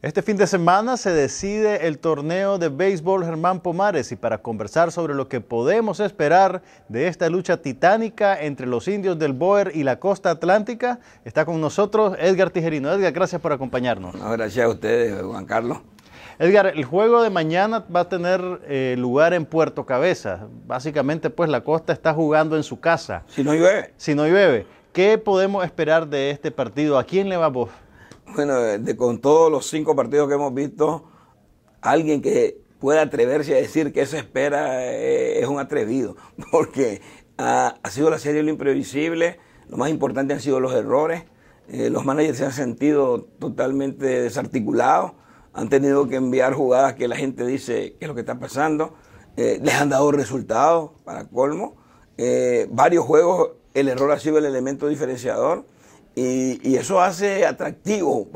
Este fin de semana se decide el torneo de béisbol Germán Pomares y para conversar sobre lo que podemos esperar de esta lucha titánica entre los indios del Boer y la costa atlántica, está con nosotros Edgar Tijerino. Edgar, gracias por acompañarnos. gracias a ustedes, Juan Carlos. Edgar, el juego de mañana va a tener eh, lugar en Puerto Cabeza. Básicamente, pues la costa está jugando en su casa. Si no llueve. Si no llueve. ¿Qué podemos esperar de este partido? ¿A quién le va a vos? bueno, de, con todos los cinco partidos que hemos visto, alguien que pueda atreverse a decir que eso espera eh, es un atrevido, porque ha, sido la serie lo imprevisible, lo más importante han sido los errores, eh, los managers se han sentido totalmente desarticulados, han tenido que enviar jugadas que la gente dice que es lo que está pasando, eh, les han dado resultados para colmo, varios juegos el error ha sido el elemento diferenciador, y, eso hace atractivo.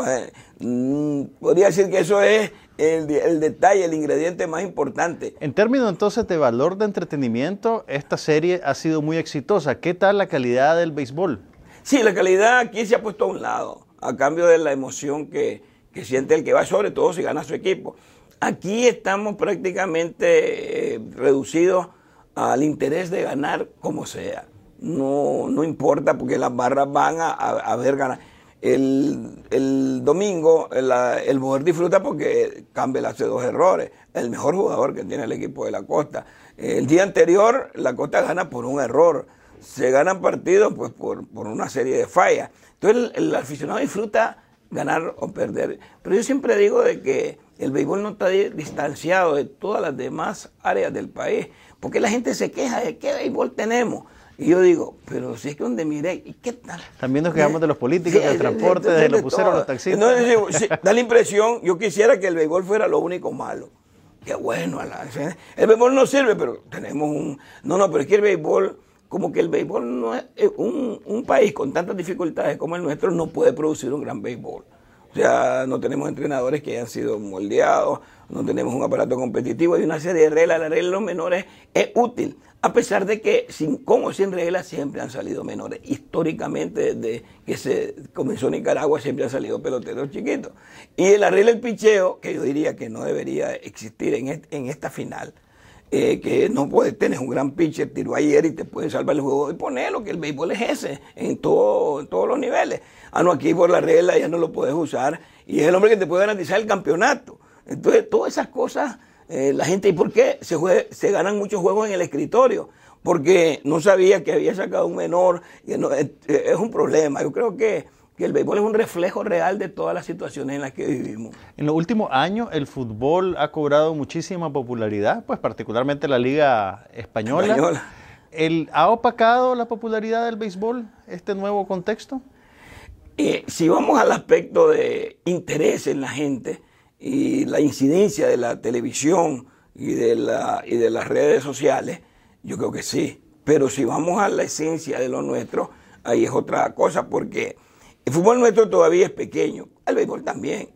Mm, podría decir que eso es el, detalle, el ingrediente más importante. En términos entonces de valor de entretenimiento, esta serie ha sido muy exitosa. ¿Qué tal la calidad del béisbol? Sí, la calidad aquí se ha puesto a un lado, a cambio de la emoción que, siente el que va, sobre todo si gana su equipo. Aquí estamos prácticamente eh, reducidos al interés de ganar como sea no, no importa porque las barras van a, a, ver ganar. El, domingo el, el disfruta porque Campbell hace dos errores, el mejor jugador que tiene el equipo de la Costa. El día anterior la Costa gana por un error, se ganan partidos pues por, una serie de fallas. Entonces el, el, aficionado disfruta ganar o perder. Pero yo siempre digo de que el béisbol no está distanciado de todas las demás áreas del país, porque la gente se queja de qué béisbol tenemos. Y yo digo, pero si es que donde miré, ¿y qué tal? También nos quedamos de los políticos, del transporte, de, los taxis. los taxistas. da la impresión, yo quisiera que el béisbol fuera lo único malo. Qué bueno, el béisbol no sirve, pero tenemos un... No, no, pero es que el béisbol, como que el béisbol no es... Eh, un, un país con tantas dificultades como el nuestro no puede producir un gran béisbol sea, no tenemos entrenadores que hayan sido moldeados, no tenemos un aparato competitivo, hay una serie de reglas, la regla de los menores es útil, a pesar de que sin, con o sin reglas siempre han salido menores. Históricamente, desde que se comenzó Nicaragua, siempre han salido peloteros chiquitos. Y el regla del picheo, que yo diría que no debería existir en esta final, eh, que no puedes tener un gran pitcher, tiró ayer y te puede salvar el juego y ponerlo, que el béisbol es ese, en, todo, en todos los niveles. Ah, no, aquí por la regla ya no lo puedes usar y es el hombre que te puede garantizar el campeonato. Entonces, todas esas cosas, eh, la gente, ¿y por qué se, se ganan muchos juegos en el escritorio? Porque no sabía que había sacado un menor, y eh, es un problema. Yo creo que el béisbol es un reflejo real de todas las situaciones en las que vivimos. En los últimos años el fútbol ha cobrado muchísima popularidad, pues particularmente la Liga Española. Española. ¿Ha opacado la popularidad del béisbol este nuevo contexto? Eh, si vamos al aspecto de interés en la gente y la incidencia de la televisión y de las redes sociales, yo creo que sí. Pero si vamos a la esencia de lo nuestro, ahí es otra cosa, porque el fútbol nuestro todavía es pequeño, el béisbol también,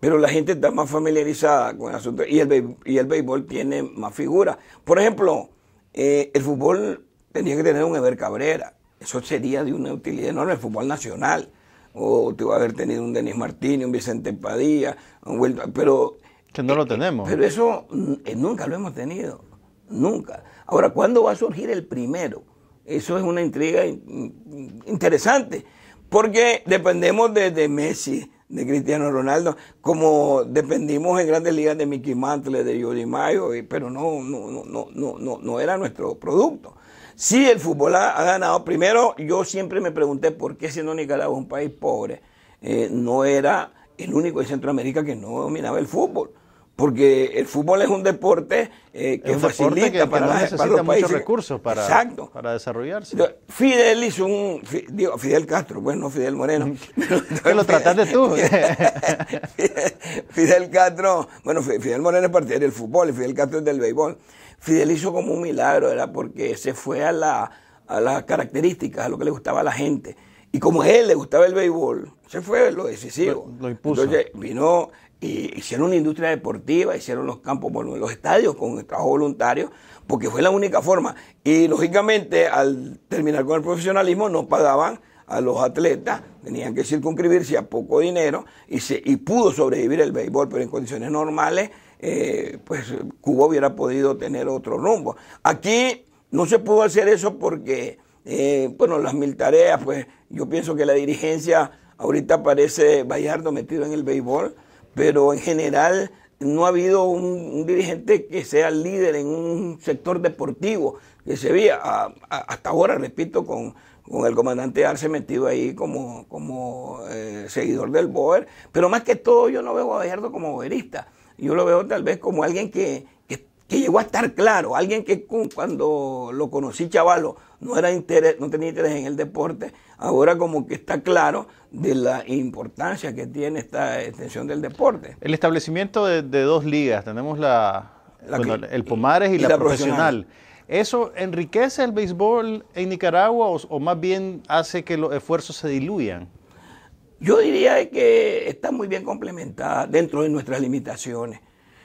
pero la gente está más familiarizada con el asunto y el, béisbol, y el béisbol tiene más figuras. Por ejemplo, eh, el fútbol tenía que tener un Ever Cabrera, eso sería de una utilidad enorme, el fútbol nacional, o te va a haber tenido un Denis Martínez, un Vicente Padilla, un pero... Que no lo eh, tenemos. Pero eso eh, nunca lo hemos tenido, nunca. Ahora, ¿cuándo va a surgir el primero? Eso es una intriga interesante porque dependemos de, Messi, de Cristiano Ronaldo, como dependimos en grandes ligas de Mickey Mantle, de Yuri Mayo, pero no, no, no, no, no, no era nuestro producto. Si el fútbol ha, ganado. Primero, yo siempre me pregunté por qué siendo Nicaragua un país pobre, eh, no era el único de Centroamérica que no dominaba el fútbol porque el fútbol es un deporte eh, que facilita que, no muchos recursos para, desarrollarse. Fidel hizo un, digo, Fidel Castro, bueno, pues, Fidel Moreno. que lo trataste tú. Fidel, Castro, bueno, Fidel Moreno es partidario del fútbol y Fidel Castro es del béisbol. Fidel hizo como un milagro, era porque se fue a la a las características, a lo que le gustaba a la gente. Y como a él le gustaba el béisbol, se fue lo decisivo. Lo, impuso. Entonces vino y hicieron una industria deportiva, hicieron los campos, bueno, los estadios con el trabajo voluntario, porque fue la única forma. Y lógicamente, al terminar con el profesionalismo, no pagaban a los atletas, tenían que circunscribirse a poco dinero y, se, pudo sobrevivir el béisbol, pero en condiciones normales, eh, pues Cuba hubiera podido tener otro rumbo. Aquí no se pudo hacer eso porque eh, bueno, las mil tareas, pues yo pienso que la dirigencia ahorita parece Bayardo metido en el béisbol, pero en general no ha habido un, dirigente que sea líder en un sector deportivo que se veía hasta ahora, repito, con, el comandante Arce metido ahí como, eh, seguidor del Boer, pero más que todo yo no veo a Bayardo como boerista, yo lo veo tal vez como alguien que, que, que llegó a estar claro, alguien que cuando lo conocí chavalo, no, era interés, no tenía interés en el deporte, ahora como que está claro de la importancia que tiene esta extensión del deporte. El establecimiento de, dos ligas, tenemos la, el Pomares y, la, profesional. ¿Eso enriquece el béisbol en Nicaragua o, más bien hace que los esfuerzos se diluyan? Yo diría que está muy bien complementada dentro de nuestras limitaciones.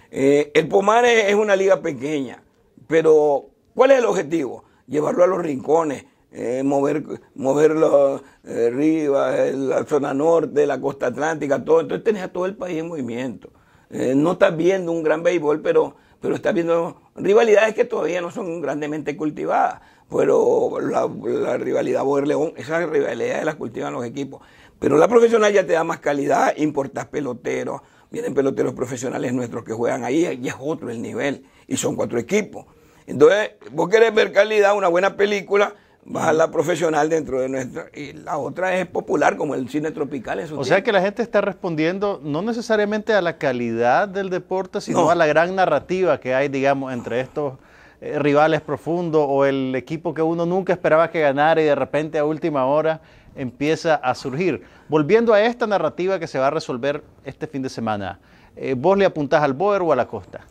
Eh, el Pomares es una liga pequeña, pero ¿cuál es el objetivo? llevarlo a los rincones, eh, mover, moverlo eh, arriba, la zona norte, la costa atlántica, todo. Entonces tenés a todo el país en movimiento. Eh, no estás viendo un gran béisbol, pero, pero estás viendo rivalidades que todavía no son grandemente cultivadas. Pero la, rivalidad Boer-León, esa rivalidad las cultivan los equipos. Pero la profesional ya te da más calidad, importas peloteros, vienen peloteros profesionales nuestros que juegan ahí, y es otro el nivel, y son cuatro equipos. Entonces, vos querés ver calidad, una buena película, vas a la profesional dentro de nuestra. Y la otra es popular, como el cine tropical. En o sea que la gente está respondiendo no necesariamente a la calidad del deporte, sino a la gran narrativa que hay, digamos, entre estos eh, rivales profundos o el equipo que uno nunca esperaba que ganara y de repente a última hora empieza a surgir. Volviendo a esta narrativa que se va a resolver este fin de semana, eh, ¿vos le apuntás al Boer o a la Costa?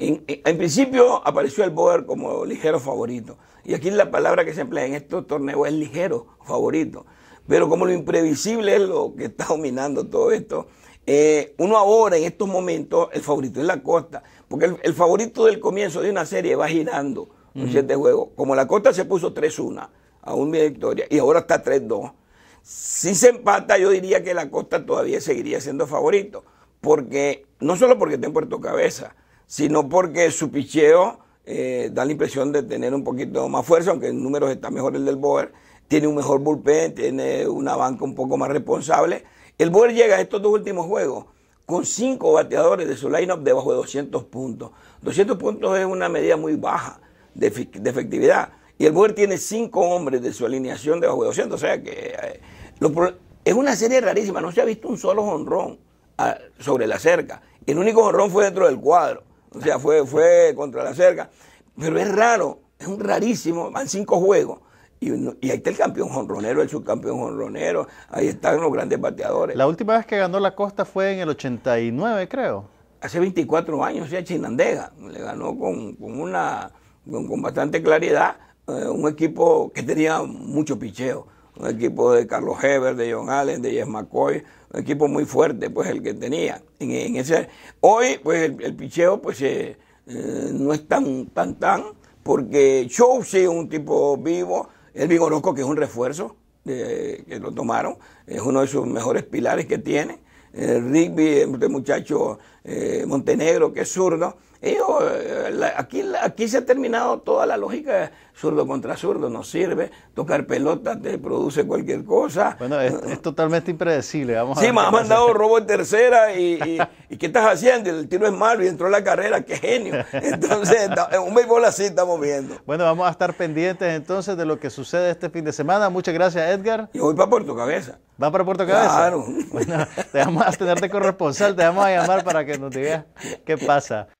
En, principio apareció el Boer como ligero favorito. Y aquí la palabra que se emplea en estos torneos es ligero favorito. Pero como lo imprevisible es lo que está dominando todo esto, eh, uno ahora en estos momentos el favorito es la Costa. Porque el, favorito del comienzo de una serie va girando un uh juego siete Como la Costa se puso 3-1 a mi victoria y ahora está 3-2. Si se empata, yo diría que la Costa todavía seguiría siendo favorito. Porque, no solo porque está en Puerto Cabeza, sino porque su picheo eh, da la impresión de tener un poquito más fuerza, aunque en números está mejor el del Boer, tiene un mejor bullpen, tiene una banca un poco más responsable. El Boer llega a estos dos últimos juegos con cinco bateadores de su lineup debajo de 200 puntos. 200 puntos es una medida muy baja de, efectividad. Y el Boer tiene cinco hombres de su alineación debajo de 200, o sea que eh, es una serie rarísima, no se ha visto un solo honrón ah, sobre la cerca. El único honrón fue dentro del cuadro. O sea, fue, fue contra la cerca. Pero es raro, es un rarísimo. Van cinco juegos. Y, ahí está el campeón jonronero, el subcampeón jonronero, ahí están los grandes bateadores. La última vez que ganó la Costa fue en el 89, creo. Hace 24 años, ya Chinandega, le ganó con, una, con, bastante claridad eh, un equipo que tenía mucho picheo un equipo de Carlos Heber, de John Allen, de Jess McCoy, un equipo muy fuerte, pues el que tenía. En, ese, hoy, pues el, picheo, pues eh, eh, no es tan, tan, tan, porque Show sí es un tipo vivo, el vigoroco que es un refuerzo, eh, que lo tomaron, es uno de sus mejores pilares que tiene. Rigby, este muchacho Montenegro, que es zurdo, eh, aquí, aquí se ha terminado toda la lógica zurdo contra zurdo, no sirve, tocar pelota te produce cualquier cosa. Bueno, es, eh, totalmente impredecible. Vamos sí, me ha mandado robo en tercera y, ¿qué estás haciendo? El tiro es malo y entró la carrera, qué genio. Entonces, en un béisbol así estamos viendo. Bueno, vamos a estar pendientes entonces de lo que sucede este fin de semana. Muchas gracias, Edgar. Y voy para Puerto Cabeza. ¿Va para Puerto Cabeza? Claro. Bueno, te vamos a tenerte corresponsal, te vamos a llamar para que nos digas qué pasa.